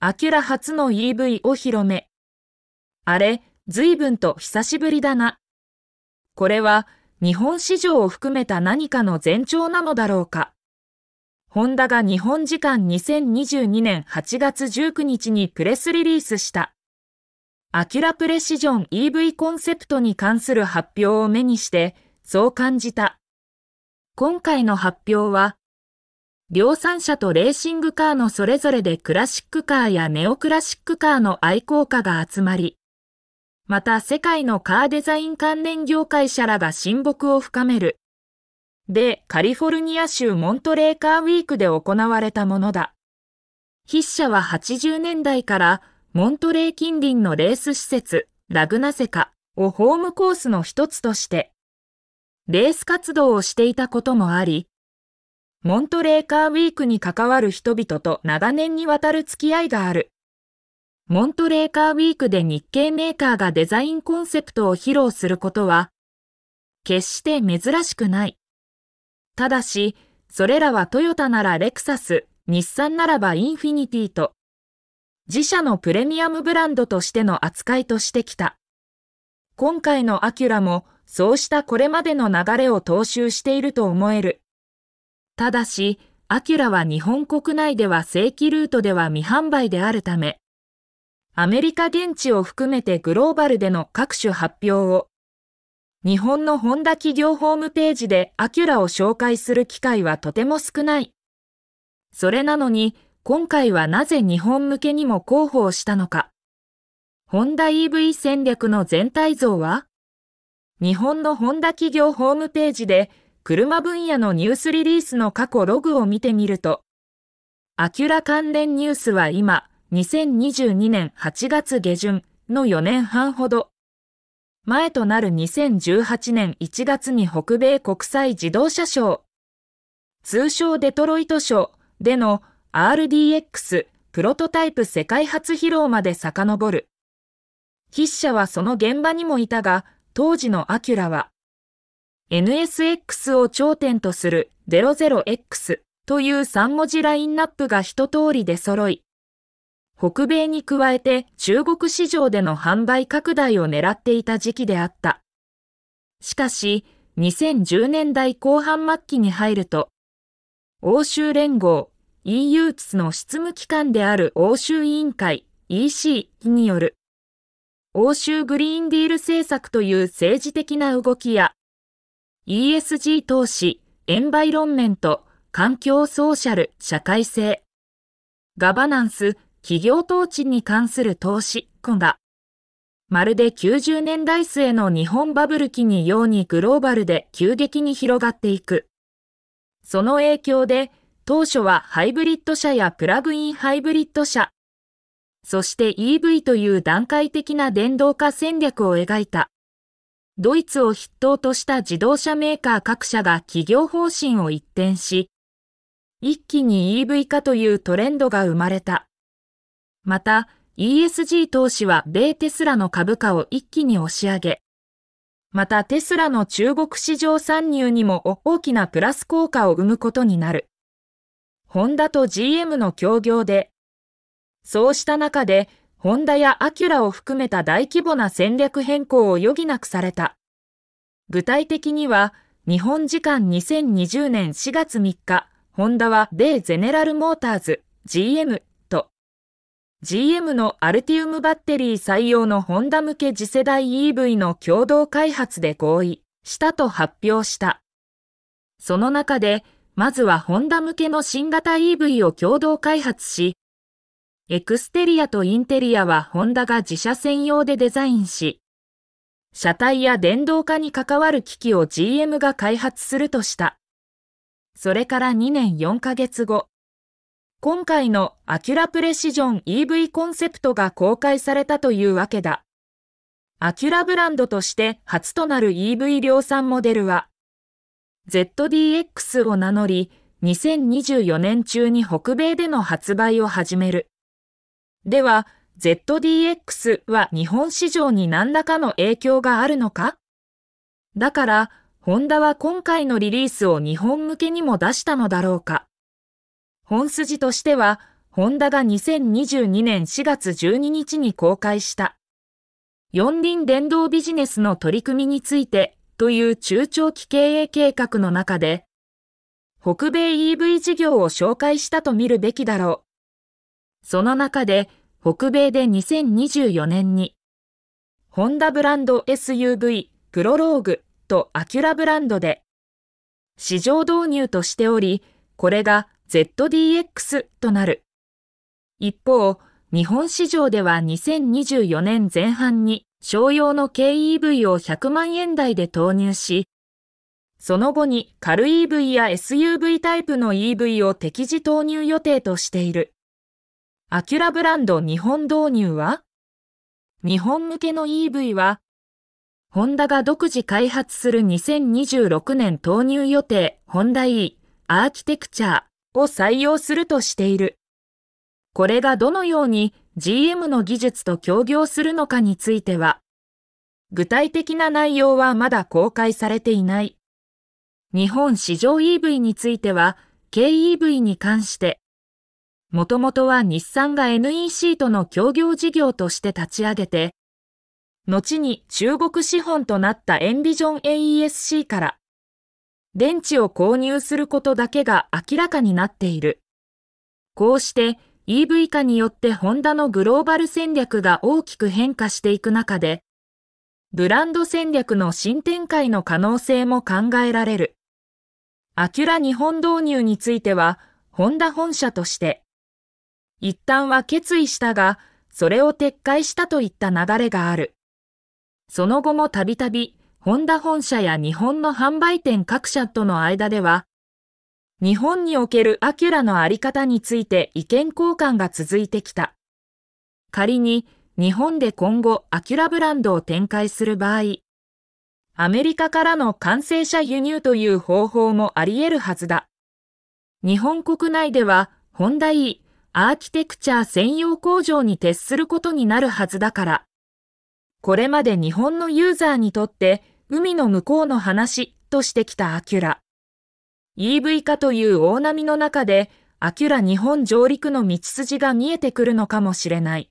アキュラ初の EV お披露目。あれ、随分と久しぶりだな。これは、日本市場を含めた何かの前兆なのだろうか。ホンダが日本時間2022年8月19日にプレスリリースした。アキュラプレシジョン EV コンセプトに関する発表を目にして、そう感じた。今回の発表は、量産車とレーシングカーのそれぞれでクラシックカーやネオクラシックカーの愛好家が集まり、また世界のカーデザイン関連業界者らが親睦を深める。で、カリフォルニア州モントレーカーウィークで行われたものだ。筆者は80年代からモントレー近隣のレース施設、ラグナセカをホームコースの一つとして、レース活動をしていたこともあり、モントレーカーウィークに関わる人々と長年にわたる付き合いがある。モントレーカーウィークで日系メーカーがデザインコンセプトを披露することは、決して珍しくない。ただし、それらはトヨタならレクサス、日産ならばインフィニティと、自社のプレミアムブランドとしての扱いとしてきた。今回のアキュラもそうしたこれまでの流れを踏襲していると思える。ただし、アキュラは日本国内では正規ルートでは未販売であるため、アメリカ現地を含めてグローバルでの各種発表を、日本のホンダ企業ホームページでアキュラを紹介する機会はとても少ない。それなのに、今回はなぜ日本向けにも広報したのか。ホンダ EV 戦略の全体像は日本のホンダ企業ホームページで車分野のニュースリリースの過去ログを見てみると、アキュラ関連ニュースは今、2022年8月下旬の4年半ほど、前となる2018年1月に北米国際自動車賞、通称デトロイト賞での RDX プロトタイプ世界初披露まで遡る。筆者はその現場にもいたが、当時のアキュラは、NSX を頂点とする 00X という3文字ラインナップが一通りで揃い、北米に加えて中国市場での販売拡大を狙っていた時期であった。しかし、2010年代後半末期に入ると、欧州連合 EU の執務機関である欧州委員会 EC による、欧州グリーンディール政策という政治的な動きや ESG 投資、エンバイロンメント、環境ソーシャル、社会性。ガバナンス、企業統治に関する投資、コが。まるで90年代末の日本バブル期にようにグローバルで急激に広がっていく。その影響で、当初はハイブリッド車やプラグインハイブリッド車、そして EV という段階的な電動化戦略を描いた。ドイツを筆頭とした自動車メーカー各社が企業方針を一転し、一気に EV 化というトレンドが生まれた。また、ESG 投資は米テスラの株価を一気に押し上げ、またテスラの中国市場参入にも大きなプラス効果を生むことになる。ホンダと GM の協業で、そうした中でホンダやアキュラを含めた大規模な戦略変更を余儀なくされた。具体的には、日本時間2020年4月3日、ホンダは米ゼネラルモーターズ GM と GM のアルティウムバッテリー採用のホンダ向け次世代 EV の共同開発で合意したと発表した。その中で、まずはホンダ向けの新型 EV を共同開発し、エクステリアとインテリアはホンダが自社専用でデザインし、車体や電動化に関わる機器を GM が開発するとした。それから2年4ヶ月後、今回のアキュラプレシジョン EV コンセプトが公開されたというわけだ。アキュラブランドとして初となる EV 量産モデルは、ZDX を名乗り、2024年中に北米での発売を始める。では、ZDX は日本市場に何らかの影響があるのかだから、ホンダは今回のリリースを日本向けにも出したのだろうか本筋としては、ホンダが2022年4月12日に公開した四輪電動ビジネスの取り組みについてという中長期経営計画の中で、北米 EV 事業を紹介したと見るべきだろう。その中で北米で2024年に、ホンダブランド SUV プロローグとアキュラブランドで、市場導入としており、これが ZDX となる。一方、日本市場では2024年前半に商用の k EV を100万円台で投入し、その後に軽 EV や SUV タイプの EV を適時投入予定としている。アキュラブランド日本導入は日本向けの EV は、ホンダが独自開発する2026年投入予定、ホンダ E、アーキテクチャーを採用するとしている。これがどのように GM の技術と協業するのかについては、具体的な内容はまだ公開されていない。日本市場 EV については、KEV に関して、もともとは日産が NEC との協業事業として立ち上げて、後に中国資本となったエンビジョン AESC から、電池を購入することだけが明らかになっている。こうして EV 化によってホンダのグローバル戦略が大きく変化していく中で、ブランド戦略の新展開の可能性も考えられる。アキュラ日本導入については、ホンダ本社として、一旦は決意したが、それを撤回したといった流れがある。その後もたびたび、ホンダ本社や日本の販売店各社との間では、日本におけるアキュラのあり方について意見交換が続いてきた。仮に日本で今後アキュラブランドを展開する場合、アメリカからの完成者輸入という方法もあり得るはずだ。日本国内では、ホンダ E、アーキテクチャ専用工場に徹することになるはずだから。これまで日本のユーザーにとって海の向こうの話としてきたアキュラ。EV 化という大波の中で、アキュラ日本上陸の道筋が見えてくるのかもしれない。